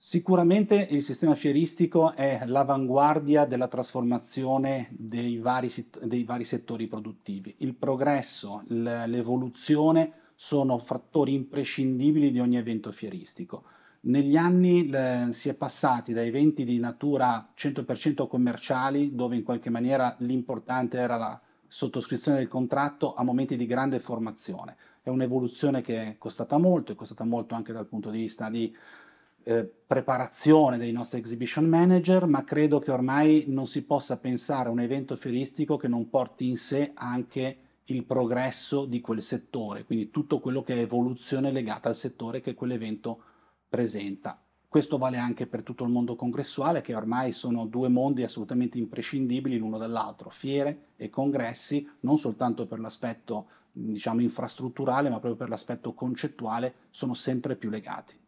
Sicuramente il sistema fieristico è l'avanguardia della trasformazione dei vari, dei vari settori produttivi. Il progresso, l'evoluzione sono fattori imprescindibili di ogni evento fieristico. Negli anni le, si è passati da eventi di natura 100% commerciali, dove in qualche maniera l'importante era la sottoscrizione del contratto, a momenti di grande formazione. È un'evoluzione che è costata molto, è costata molto anche dal punto di vista di eh, preparazione dei nostri exhibition manager, ma credo che ormai non si possa pensare a un evento fieristico che non porti in sé anche il progresso di quel settore, quindi tutto quello che è evoluzione legata al settore che quell'evento presenta. Questo vale anche per tutto il mondo congressuale, che ormai sono due mondi assolutamente imprescindibili l'uno dall'altro, fiere e congressi, non soltanto per l'aspetto diciamo, infrastrutturale, ma proprio per l'aspetto concettuale, sono sempre più legati.